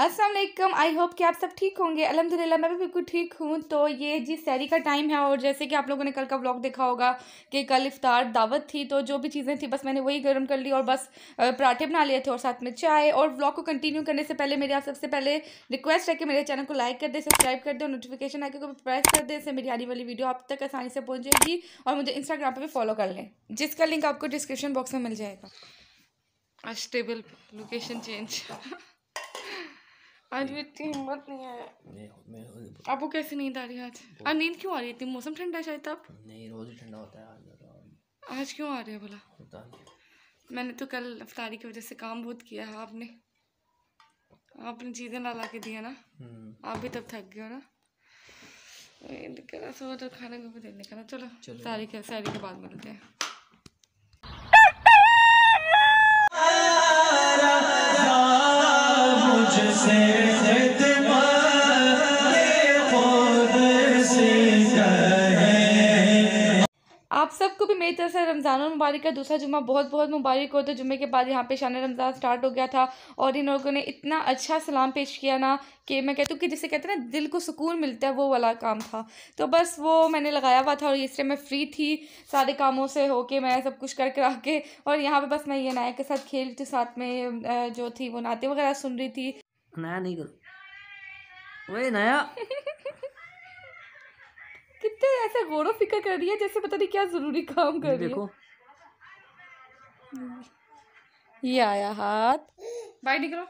Aslam I hope कि आप सब ठीक होंगे अलहमदिल्ला मैं भी बिल्कुल ठीक हूँ तो ये जी सैरी का टाइम है और जैसे कि आप लोगों ने कल का व्लॉग देखा होगा कि कल इफ्तार दावत थी तो जो भी चीज़ें थी बस मैंने वही गर्म कर ली और बस पराठे बना लिए थे और साथ में चाय और व्लॉग को कंटिन्यू करने से पहले मेरी आप सबसे पहले रिक्वेस्ट है कि मेरे चैनल को लाइक कर दें सब्सक्राइब कर दें और नोटिफिकेशन आके को प्रेस कर दें इससे मेरी आने वाली वीडियो आप तक आसानी से पहुँचेगी और मुझे इंस्टाग्राम पर भी फॉलो कर लें जिसका लिंक आपको डिस्क्रिप्शन बॉक्स में मिल जाएगा अस्टेबल लोकेशन चेंज आज भी इतनी हिम्मत नहीं है आपको कैसे नींद आ रही है आज आज नींद क्यों आ रही है इतनी मौसम ठंडा है शायद आप नहीं रोज ठंडा होता है आज आज क्यों आ रही है बोला मैंने तो कल अफ्तारी की वजह से काम बहुत किया है आपने आपने चीज़ें ला ला के दिया ना हम्म। आप भी तब थक गए हो ना निकला सो तो खाने को भी देने का ना चलो तारीख के सारी के बाद मिलते हैं आप सबको भी मेरी तरफ से रमज़ान मुबारक का दूसरा जुम्मा बहुत बहुत मुबारक हो तो जुम्मे के बाद यहाँ पे शान रमज़ान स्टार्ट हो गया था और इन लोगों ने इतना अच्छा सलाम पेश किया ना कि मैं कहती हूँ कि जिसे कहते हैं ना दिल को सुकून मिलता है वो वाला काम था तो बस वो मैंने लगाया हुआ था और इसलिए मैं फ़्री थी सारे कामों से होके मैं सब कुछ कर करा के और यहाँ पर बस मैं ये नायक के साथ खेल के साथ में जो थी वो नाते वगैरह सुन रही थी नया नहीं करो वही नया कितने ऐसे गोरो फिकर कर रही है जैसे पता नहीं क्या जरूरी काम कर रही देखो ये आया हाथ बाहर निकलो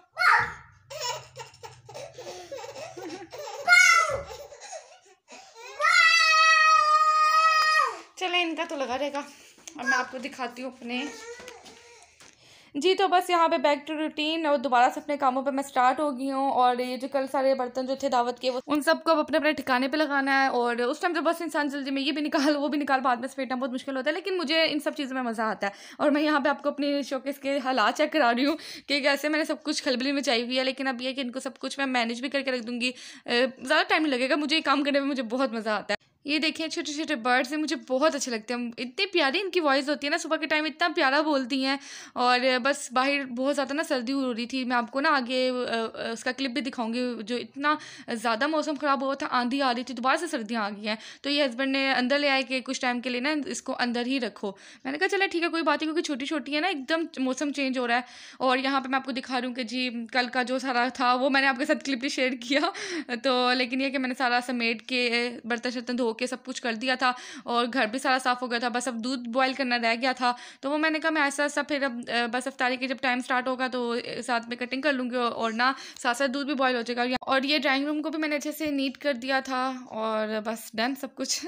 चले इनका तो लगा रहेगा अब मैं आपको दिखाती हूँ अपने जी तो बस यहाँ पे बैक टू रूटीन और दोबारा से अपने कामों पे मैं स्टार्ट हो गई हूँ और ये जो कल सारे बर्तन जो थे दावत के वो उन सबको अपने अपने ठिकाने पे लगाना है और उस टाइम तो बस इंसान जल्दी में ये भी निकाल वो भी निकाल बाद में फेटना बहुत मुश्किल होता है लेकिन मुझे इन सब चीज़ों में मज़ा आता है और मैं यहाँ पर आपको अपनी शोकेस के हालात चेक करा रही हूँ कि कैसे मैंने सब कुछ खलबली में चाहिए हुई है लेकिन अब यह कि इनको सब कुछ मैं मैनेज भी करके रख दूँगी ज़्यादा टाइम लगेगा मुझे काम करने में मुझे बहुत मज़ा आता है ये देखिए छोटे छोटे बर्ड्स हैं मुझे बहुत अच्छे लगते हैं इतने प्यारे इनकी वॉइस होती है ना सुबह के टाइम इतना प्यारा बोलती हैं और बस बाहर बहुत ज़्यादा ना सर्दी हो रही थी मैं आपको ना आगे उसका क्लिप भी दिखाऊंगी जो इतना ज़्यादा मौसम ख़राब हुआ था आंधी आ रही थी दोबारा से सर्दियाँ आ गई हैं तो ये हस्बैंड ने अंदर ले आए कि कुछ टाइम के लिए ना इसको अंदर ही रखो मैंने कहा चले ठीक है कोई बात नहीं क्योंकि छोटी छोटी है ना एकदम मौसम चेंज हो रहा है और यहाँ पर मैं आपको दिखा रही हूँ कि जी कल का जो सारा था वो मैंने आपके साथ क्लिप भी शेयर किया तो लेकिन यह कि मैंने सारा समेट के बर्तन शर्तन धो के सब कुछ कर दिया था और घर भी सारा साफ़ हो गया था बस अब दूध बॉयल करना रह गया था तो वो मैंने कहा मैं ऐसा ऐसा फिर अब बस अफ्तारी के जब टाइम स्टार्ट होगा तो साथ में कटिंग कर लूँगी और ना साथ साथ दूध भी बॉयल हो जाएगा और ये ड्राइंग रूम को भी मैंने अच्छे से नीट कर दिया था और बस डन सब कुछ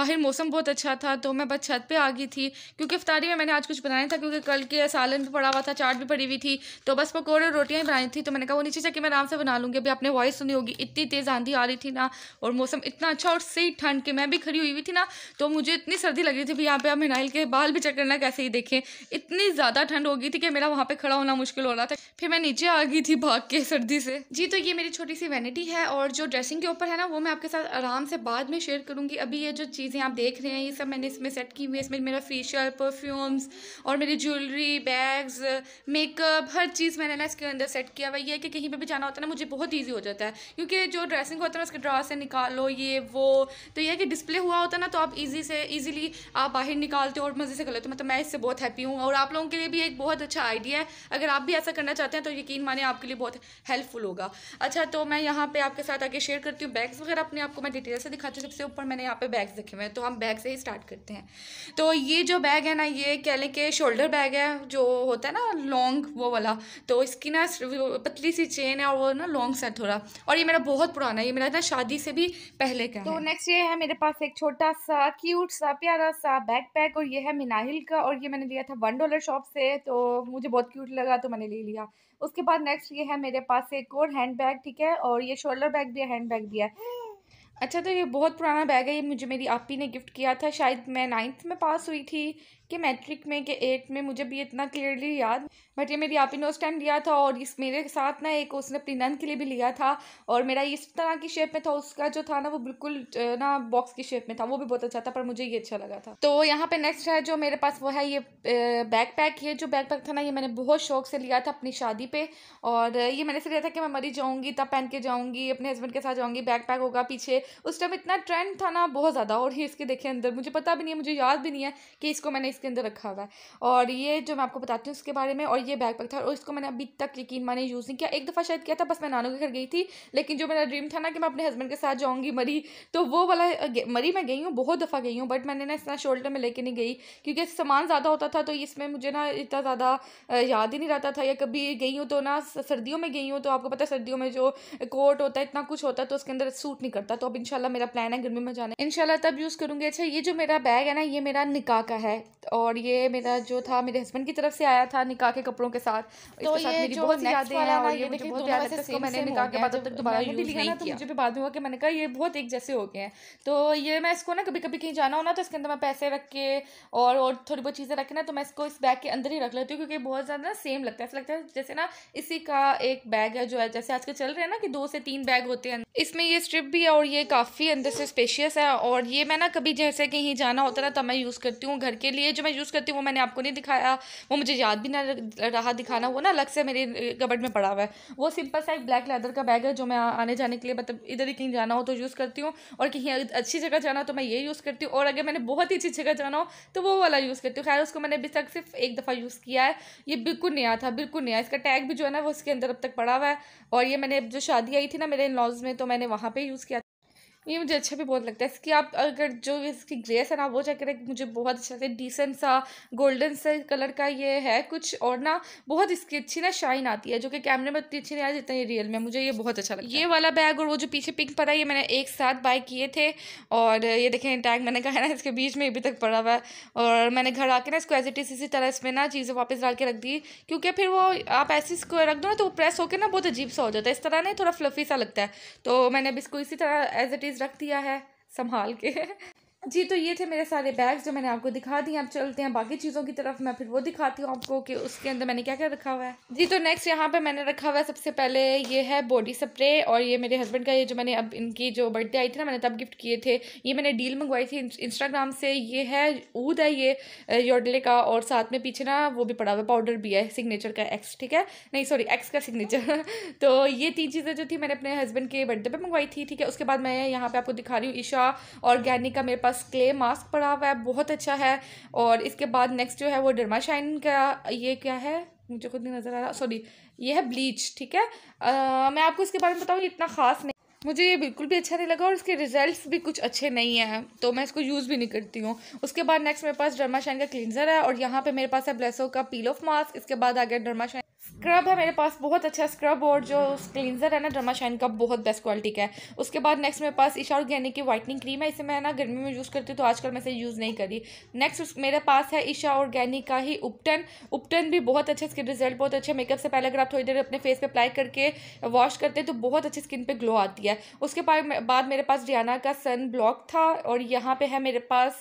बाहर मौसम बहुत अच्छा था तो मैं बस छत पे आ गई थी क्योंकि अफ्तारी में मैंने आज कुछ बनाया था क्योंकि कल के सालन भी पड़ा हुआ था चाट भी पड़ी हुई थी तो बस पकौड़े और रोटियाँ ही बनाई थी तो मैंने कहा वो नीचे जाके मैं आराम से बना लूँगी अभी आपने वॉइस सुनी होगी इतनी तेज़ आंधी आ रही थी ना और मौसम इतना अच्छा और सही ठंड के मैं भी खड़ी हुई हुई थी ना तो मुझे इतनी सर्दी लग रही थी यहाँ पे आप मिनाइल के बाल भी चेक करना कैसे ही देखें इतनी ज़्यादा ठंड हो गई थी कि मेरा वहाँ पर खड़ा होना मुश्किल हो रहा था फिर मैं नीचे आ गई थी भाग के सर्दी से जी तो ये मेरी छोटी सी वैनिटी है और जो ड्रेसिंग के ऊपर है ना वो मैं आपके साथ आराम से बाद में शेयर करूँगी अभी ये जो चीज़ चीज़ें आप देख रहे हैं ये सब मैंने इसमें सेट की हुई है इसमें मेरा फेशियल परफ्यूम्स और मेरी ज्वेलरी बैग्स मेकअप हर चीज़ मैंने ना इसके अंदर सेट किया हुआ ये है कि कहीं पर भी जाना होता है ना मुझे बहुत ईजी हो जाता है क्योंकि जो ड्रेसिंग होता है ना उसके ड्रा से निकालो ये वो तो यह कि डिस्प्ले हुआ होता है ना तो आप ईजी से ईजिली आप बाहर निकालते हो और मज़े से कर लेते हो मतलब मैं इससे बहुत हैप्पी हूँ और आप लोगों के लिए भी एक बहुत अच्छा आइडिया है अगर आप भी ऐसा करना चाहते हैं तो यकीन माने आपके लिए बहुत हेल्पफुल होगा अच्छा तो मैं यहाँ पर आपके साथ आगे शेयर करती हूँ बैग्स वगैरह अपने आपको मैं डिटेल से दिखाती हूँ सबसे ऊपर मैंने यहाँ पे बैग्स रखे हुए हैं तो हम बैग से ही स्टार्ट करते हैं तो ये जो बैग है ना ये कह लें कि शोल्डर बैग है जो होता है ना लॉन्ग वो वाला तो इसकी ना पतली सी चेन है और वो ना लॉन्ग सा थोड़ा और ये मेरा बहुत पुराना है ये मेरा ना शादी से भी पहले का तो नेक्स्ट ये है मेरे पास एक छोटा सा क्यूट सा प्यारा सा बैग पैक और ये है मिनाहिल का और ये मैंने लिया था वन डॉलर शॉप से तो मुझे बहुत क्यूट लगा तो मैंने ले लिया उसके बाद नेक्स्ट ये है मेरे पास एक और हैंड बैग ठीक है और ये शोल्डर बैग भी है हैंड बैग भी है अच्छा तो ये बहुत पुराना बैग है ये मुझे मेरी आपी ने गिफ्ट किया था शायद मैं नाइन्थ में पास हुई थी कि मैट्रिक में के एट में मुझे भी इतना क्लियरली याद बट ये मेरी आपी ने उस टाइम लिया था और इस मेरे साथ ना एक उसने अपनी नन के लिए भी लिया था और मेरा इस तरह की शेप में था उसका जो था ना वो बिल्कुल ना बॉक्स की शेप में था वो भी बहुत अच्छा था पर मुझे ये अच्छा लगा था तो यहाँ पे नेक्स्ट है जो मेरे पास वो है ये बैक पैक ये जो बैक पैक था ना ये मैंने बहुत शौक से लिया था अपनी शादी पर और ये मैंने सोचा लिया था कि मैं मरी जाऊँगी तब पहन के जाऊँगी अपने हस्बैंड के साथ जाऊँगी बैक पैक होगा पीछे उस टाइम इतना ट्रेंड था ना बहुत ज़्यादा और ही इसके देखे अंदर मुझे पता भी नहीं है मुझे याद भी नहीं है कि इसको मैंने इस इसके अंदर रखा हुआ है और ये जो मैं आपको बताती हूँ इसके बारे में और ये बैग पैक था और इसको मैंने अभी तक यकीन माने यूज़ नहीं किया एक दफ़ा शायद किया था बस मैं नानों के घर गई थी लेकिन जो मेरा ड्रीम था ना कि मैं अपने हस्बैंड के साथ जाऊँगी मरी तो वो वाला मरी मैं गई हूँ बहुत दफ़ा गई हूँ बट मैंने ना इतना शोल्डर में लेके नहीं गई क्योंकि सामान ज़्यादा होता था तो इसमें मुझे ना इतना ज़्यादा याद ही नहीं रहता था या कभी गई हूँ तो ना सर्दियों में गई हूँ तो आपको पता है सर्दियों में जो कोट होता है इतना कुछ होता है तो उसके अंदर सूट नहीं करता तो अब इनशाला मेरा प्लान है गर्मी में जाना इनशाला तब यूज़ करूँगी अच्छा ये जो मेरा बैग है ना ये मेरा निका का है और ये मेरा जो था मेरे हस्बैंड की तरफ से आया था निकाह के कपड़ों के साथ तो बहुत ये मुझे बहुत याद है इसको मैंने निकाह के बाद तक दोबारा नहीं तो मुझे भी बाद में हुआ कि मैंने कहा ये बहुत एक जैसे हो गए हैं तो ये मैं इसको ना कभी कभी कहीं जाना हो ना तो इसके अंदर मैं पैसे रख के और और थोड़ी बहुत चीज़ें रखे ना तो मैं इसको इस बैग के अंदर ही रख लेती हूँ क्योंकि बहुत ज़्यादा सेम लगता है ऐसा लगता है जैसे ना इसी का एक बैग है जो है जैसे आजकल चल रहे हैं ना कि दो से तीन बैग होते हैं इसमें ये स्ट्रिप भी है और ये काफ़ी अंदर से स्पेशियस है और ये मैं ना कभी जैसे कहीं जाना होता ना तो मैं यूज़ करती हूँ घर के लिए जो मैं यूज़ करती हूँ वो मैंने आपको नहीं दिखाया वो मुझे याद भी ना रहा दिखाना वो ना अलग से मेरे कबड़ में पड़ा हुआ है वो सिंपल सा एक ब्लैक लेदर का बैग है जो मैं आने जाने के लिए मतलब इधर ही कहीं जाना हो तो यूज़ करती हूँ और कहीं अच्छी जगह जाना हो तो मैं ये यूज़ करती हूँ और अगर मैंने बहुत ही अच्छी जगह जाना हो तो वो वाला यूज़ करती हूँ खैर उसको मैंने अभी तक सिर्फ एक दफ़ा यूज़ किया है ये बिल्कुल नया था बिल्कुल नया इसका टैग भी जो है ना वो उसके अंदर अब तक पड़ा हुआ है और ये मैंने जो शादी आई थी ना मेरे इन लॉज में तो मैंने वहाँ पर यूज़ किया ये मुझे अच्छा भी बहुत लगता है इसकी आप अगर जो इसकी ग्रेस है ना वो चेक करें मुझे बहुत अच्छा लगता है डिसेंट सा गोल्डन सा कलर का ये है कुछ और ना बहुत इसकी अच्छी ना शाइन आती है जो कि कैमरे में उतनी अच्छी नहीं आ जितना ये रियल में मुझे ये बहुत अच्छा लगता है ये वाला बैग और वो जो पीछे पिंक पड़ा है ये मैंने एक साथ बाय किए थे और ये देखें टैग मैंने कहा है ना इसके बीच में अभी तक पड़ा हुआ है और मैंने घर आके ना इसको एज इट इज इसी तरह इसमें ना चीज़ें वापस डाल के रख दी क्योंकि फिर वो आप ऐसे इसको रख दो ना तो प्रेस होकर ना बहुत अजीब सा हो जाता है इस तरह ना थोड़ा फ्लफी सा लगता है तो मैंने अब इसको इसी तरह एज इट प्लीज़ रख दिया है संभाल के जी तो ये थे मेरे सारे बैग्स जो मैंने आपको दिखा दिए अब चलते हैं बाकी चीज़ों की तरफ मैं फिर वो दिखाती हूँ आपको कि उसके अंदर मैंने क्या क्या रखा हुआ है जी तो नेक्स्ट यहाँ पे मैंने रखा हुआ है सबसे पहले ये है बॉडी स्प्रे और ये मेरे हस्बैंड का ये जो मैंने अब इनकी जो बर्थडे आई थी ना मैंने तब गिफ्ट किए थे ये मैंने डील मंगवाई थी इंस्टाग्राम से ये है ऊद है ये योडले का और साथ में पीछे ना वो भी पड़ा हुआ पाउडर भी है सिग्नेचर का एक्स ठीक है नहीं सॉरी एक्स का सिग्नेचर तो ये तीन चीज़ें जो थी मैंने अपने हस्बैंड के बर्थडे पर मंगवाई थी ठीक है उसके बाद मैं यहाँ पर आपको दिखा रही हूँ ईशा ऑर्गेनिक का मेरे पास पास क्ले मास्क पड़ा हुआ है बहुत अच्छा है और इसके बाद नेक्स्ट जो है वो डरमा शाइन का ये क्या है मुझे खुद नहीं नज़र आ रहा सॉरी ये है ब्लीच ठीक है आ, मैं आपको इसके बारे में बताऊँ इतना ख़ास नहीं मुझे ये बिल्कुल भी अच्छा नहीं लगा और इसके रिजल्ट्स भी कुछ अच्छे नहीं हैं तो मैं इसको यूज़ भी नहीं करती हूँ उसके बाद नेक्स्ट मेरे पास डरमा शाइन का क्लिनजर है और यहाँ पे मेरे पास है ब्लेसो का पील ऑफ मास्क इसके बाद आ गया डरमा शाइन स्क्रब है मेरे पास बहुत अच्छा स्क्रब और जो क्लिनजर है ना ड्रमा शाइन का बहुत बेस्ट क्वालिटी का है उसके बाद नेक्स्ट मेरे पास ईशा ऑर्गेनिक की वाइटनिंग क्रीम है इसे मैं ना गर्मी में यूज़ करती हूँ तो आजकल मैं इसे यूज़ नहीं करी नेक्स्ट मेरे पास है ईशा ऑर्गेनिक का ही उपटन उपटन भी बहुत अच्छा इसके रिजल्ट बहुत अच्छे मेकअप से पहले अगर आप थोड़ी देर अपने फेस पर अप्लाई करके वॉश करते तो बहुत अच्छी स्किन पर ग्लो आती है उसके बाद मेरे पास डियाना का सन ब्लॉक था और यहाँ पर है मेरे पास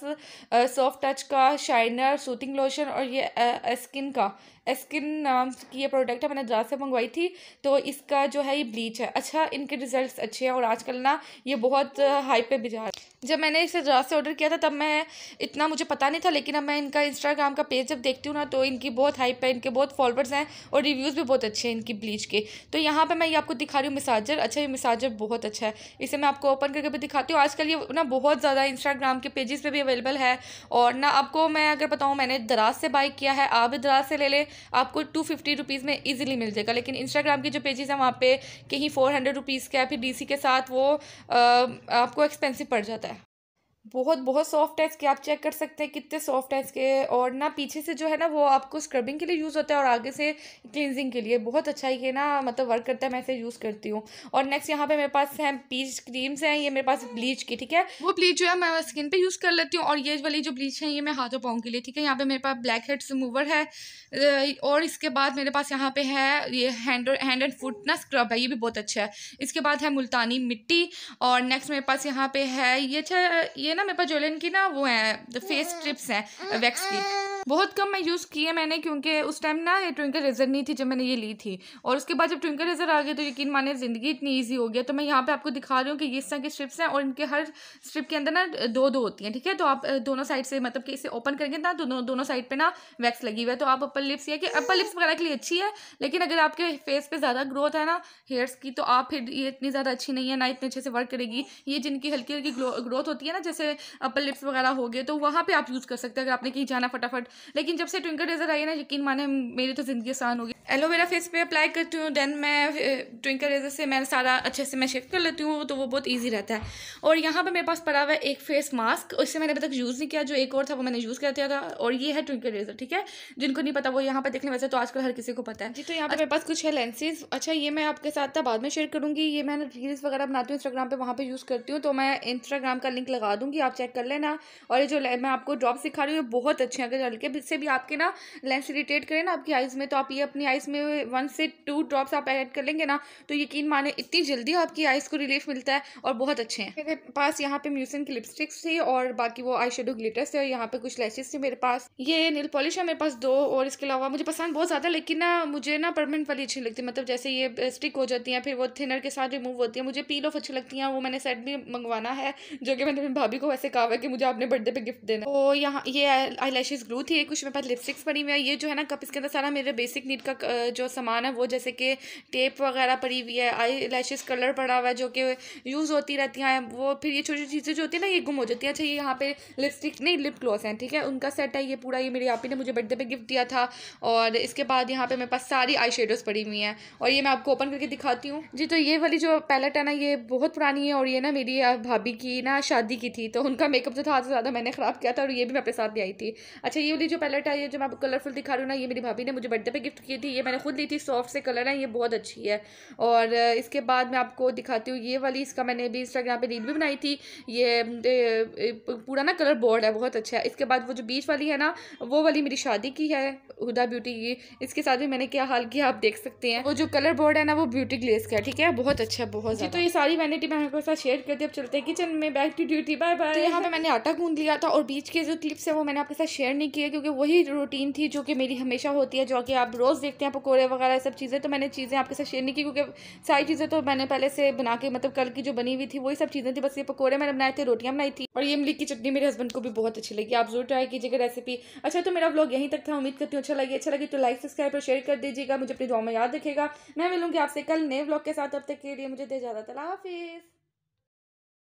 सॉफ्ट टच का शाइनर सूथिंग लोशन और ये स्किन का स्किन नाम um, की ये प्रोडक्ट है मैंने जहाँ से मंगवाई थी तो इसका जो है ये ब्लीच है अच्छा इनके रिजल्ट्स अच्छे हैं और आजकल ना ये बहुत हाई uh, पे भी जा रहा है जब मैंने इसे जरा से ऑर्डर किया था तब मैं इतना मुझे पता नहीं था लेकिन अब मैं इनका इंस्टाग्राम का पेज जब देखती हूँ ना तो इनकी बहुत हाइप है इनके बहुत फॉलोअर्स हैं और रिव्यूज़ भी बहुत अच्छे हैं इनकी ब्लीच के तो यहाँ पर मैं ये आपको दिखा रही हूँ मिसाजर अच्छा ये मिसाजर बहुत अच्छा है इसे मैं आपको ओपन करके भी दिखाती हूँ आजकल ये ना बहुत ज़्यादा इंस्टाग्राम के पेजेस पर भी अवेलेबल है और ना आपको मैं अगर बताऊँ मैंने दराज से बाई किया है आप भी दराज से ले लें आपको टू फिफ्टी रुपीज़ में ईजिली मिल जाएगा लेकिन इंस्टाग्राम के जो पेजेस हैं वहाँ पर कहीं फ़ोर हंड्रेड रुपीज़ का है फिर डी के साथ वो आपको एक्सपेंसिव पड़ जाता है बहुत बहुत सॉफ्ट है इसके आप चेक कर सकते हैं कितने सॉफ्ट है इसके और ना पीछे से जो है ना वो आपको स्क्रबिंग के लिए यूज़ होता है और आगे से क्लिनजिंग के लिए बहुत अच्छा ये ना मतलब वर्क करता है मैं इसे यूज़ करती हूँ और नेक्स्ट यहाँ पे मेरे पास है पीच क्रीम्स हैं ये मेरे पास ब्लीच की ठीक है वो ब्लीच जो है मैं स्किन पर यूज़ कर लेती हूँ और ये वाली जो ब्लीच है ये मैं हाथों पाँव के लिए ठीक है यहाँ पर मेरे पास ब्लैक हेड रिमूवर है और इसके बाद मेरे पास यहाँ पर है ये हैंड हैंड एंड फुट ना स्क्रब है ये भी बहुत अच्छा है इसके बाद है मुल्तानी मिट्टी और नेक्स्ट मेरे पास यहाँ पे है ये अच्छा ये ना मेरे पास जोलिन की ना वो है फेस स्ट्रिप्स mm, हैं वैक्स mm, की mm, बहुत कम मैं यूज़ किए मैंने क्योंकि उस टाइम ना ये ट्विंकल रेजर नहीं थी जब मैंने ये ली थी और उसके बाद जब ट्विंकल रेजर आ गया तो यकीन माने ज़िंदगी इतनी ईजी हो गया तो मैं यहाँ पर आपको दिखा रही हूँ कि ये इस तरह के स्ट्रिप्स हैं और इनके हर स्ट्रिप के अंदर ना दो दो होती हैं ठीक है तो आप दोनों साइड से मतलब कि इसे ओपन करेंगे ना तो दोनों दोनों साइड पर ना वैक्स लगी हुई है तो आप अपर लिप्स या कि अपर लिप्स वगैरह के लिए अच्छी है लेकिन अगर आपके फेस पर ज़्यादा ग्रोथ है ना हेयर्स की तो आप फिर ये इतनी ज़्यादा अच्छी नहीं है ना इतने अच्छे से वर्क करेगी ये जिनकी हल्की हल्की ग्रोथ होती है ना जैसे अपर लिप्स वगैरह हो गए तो वहाँ पर आप यूज़ कर सकते हैं अगर आपने कहीं जाना फटाफट लेकिन जब से ट्विंकल रेजर आई है ना यकीन माने मेरी तो ज़िंदगी आसान होगी एलोवेरा फेस पे अप्लाई करती हूँ देन मैं ट्विंकल रेजर से मैं सारा अच्छे से मैं शेप कर लेती हूँ तो वो बहुत ईजी रहता है और यहाँ पर मेरे पास पड़ा हुआ है एक फेस मास्क उससे मैंने अभी तक यूज़ नहीं किया जो एक और था वो मैंने यूज़ कर दिया था और ये है ट्विंकल रेजर ठीक है जिनको नहीं पता वो यहाँ पर देखने वैसे तो आजकल हर किसी को पता है जी तो यहाँ पर मेरे पास कुछ है लेंसेज अच्छा ये मैं आपके साथ था बाद में शेयर करूँगी ये मैंने रील्स वगैरह बनाती हूँ इंस्टाग्राम पर वहाँ पर यूज़ करती हूँ तो मैं इंस्टाग्राम का लिंक लगा दूँगी आप चेक कर लेना और ये जो मैं आपको ड्रॉप सिखा रही हूँ बहुत अच्छे हैं अगर हल्के से भी आपके ना लेंस इरीटेट करें ना आपकी आइज़ में तो आप ये अपनी आइज़ में वन से टू ड्रॉप्स आप ऐड कर लेंगे ना तो यकीन माने इतनी जल्दी आपकी आइज़ को रिलीफ मिलता है और बहुत अच्छे हैं मेरे पास यहाँ पे म्यूसन की लिपस्टिक्स थी और बाकी वो आई शेडो ग्लिटर्स थे और यहाँ पे कुछ लैसेस थे मेरे पास ये नील पॉलिश है मेरे पास दो और इसके अलावा मुझे पसंद बहुत ज़्यादा लेकिन ना मुझे ना परमानेंट वाली अच्छी लगती है मतलब जैसे ये स्टिक हो जाती हैं फिर वो थिनर के साथ रिमूव होती है मुझे पील ऑफ अच्छी लगती हैं वो मैंने सेट भी मंगवाना है जो कि मैंने अपनी भाभी को वैसे कहा है कि मुझे आपने बर्थडे पर गिफ्ट देना तो यहाँ ये आई ग्लू थी एक कुछ मेरे पास लिपस्टिक्स पड़ी हुई है ये जो है ना कप इसके अंदर सारा मेरे बेसिक नीड का जो सामान है वो जैसे कि टेप वगैरह पड़ी हुई है आई लैशेस कलर पड़ा हुआ है जो कि यूज़ होती रहती हैं वो फिर ये छोटी छोटी चीज़ें जो होती है ना ये गुम हो जाती है अच्छा ये यहाँ पे लिपस्टिक नहीं लिप ग्लॉस हैं ठीक है उनका सेट है ये पूरा ये मेरी आप ने मुझे बर्थडे पर गिफ्ट दिया था और इसके बाद यहाँ पर मेरे पास सारी आई शेडोज़ पड़ी हुई हैं और ये मैं आपको ओपन करके दिखाती हूँ जी तो ये वाली जो पैलेट है ना ये बहुत पुरानी है और ये ना मेरी भाभी की ना शादी की थी तो उनका मेकअप जो था ज़्यादा मैंने ख़राब किया था और ये भी मैं अपने साथ ले आई थी अच्छा ये जो पैलेट है ये जो मैं कलरफुल दिखा रही हूँ ना ये मेरी भाभी ने मुझे बर्थडे पे गिफ्ट की थी ये मैंने खुद ली थी सॉफ्ट से कलर है ये बहुत अच्छी है और इसके बाद मैं आपको दिखाती हूँ ये वाली इसका मैंने भी इंस्टाग्राम पर रील भी बनाई थी ये पूरा ना कलर बोर्ड है बहुत अच्छा है इसके बाद वो जो बीच वाली है ना वो वाली मेरी शादी की है हुदा ब्यूटी की इसके साथ भी मैंने क्या हाल किया आप देख सकते हैं वो जो कलर बोर्ड है ना वो ब्यूटी ग्लेस का ठीक है बहुत अच्छा बहुत जी तो ये सारी वैनिटी मैं आपके साथ शेयर करती अब चलते हैं किचन में back to duty bye bye यहाँ पर मैंने आटा गूंद लिया था और बीच के जो क्लिप्स है वो मैंने आपके साथ शेयर नहीं किए लिए क्योंकि वही रूटीन थी जो कि मेरी हमेशा होती है जो कि आप रोज़ देखते हैं पकौड़े वगैरह सब चीज़ें तो मैंने चीज़ें आपके साथ शेयर नहीं की क्योंकि सारी चीज़ें तो मैंने पहले से बना के मतलब कल की जो बनी हुई थी वही सब चीज़ें थी बस ये पकौड़े मैंने बनाए थे रोटियाँ बनाई थी और ये इमली की चटनी मेरे हस्बैंड को भी बहुत अच्छी लगी आप जरूर ट्राई कीजिएगा रेसिपी अच्छा तो मेरा ब्लॉग यहीं तक था उम्मीद करती हूँ अच्छा लगे अच्छा लगे तो लाइक सब्सक्राइब और शेयर कर दीजिएगा मुझे अपनी दुआ में याद रखेगा मैं मिलूंगी आपसे कल नए ब्लॉग के साथ अब तक के लिए मुझे दे ज़्यादा तला हाफिज़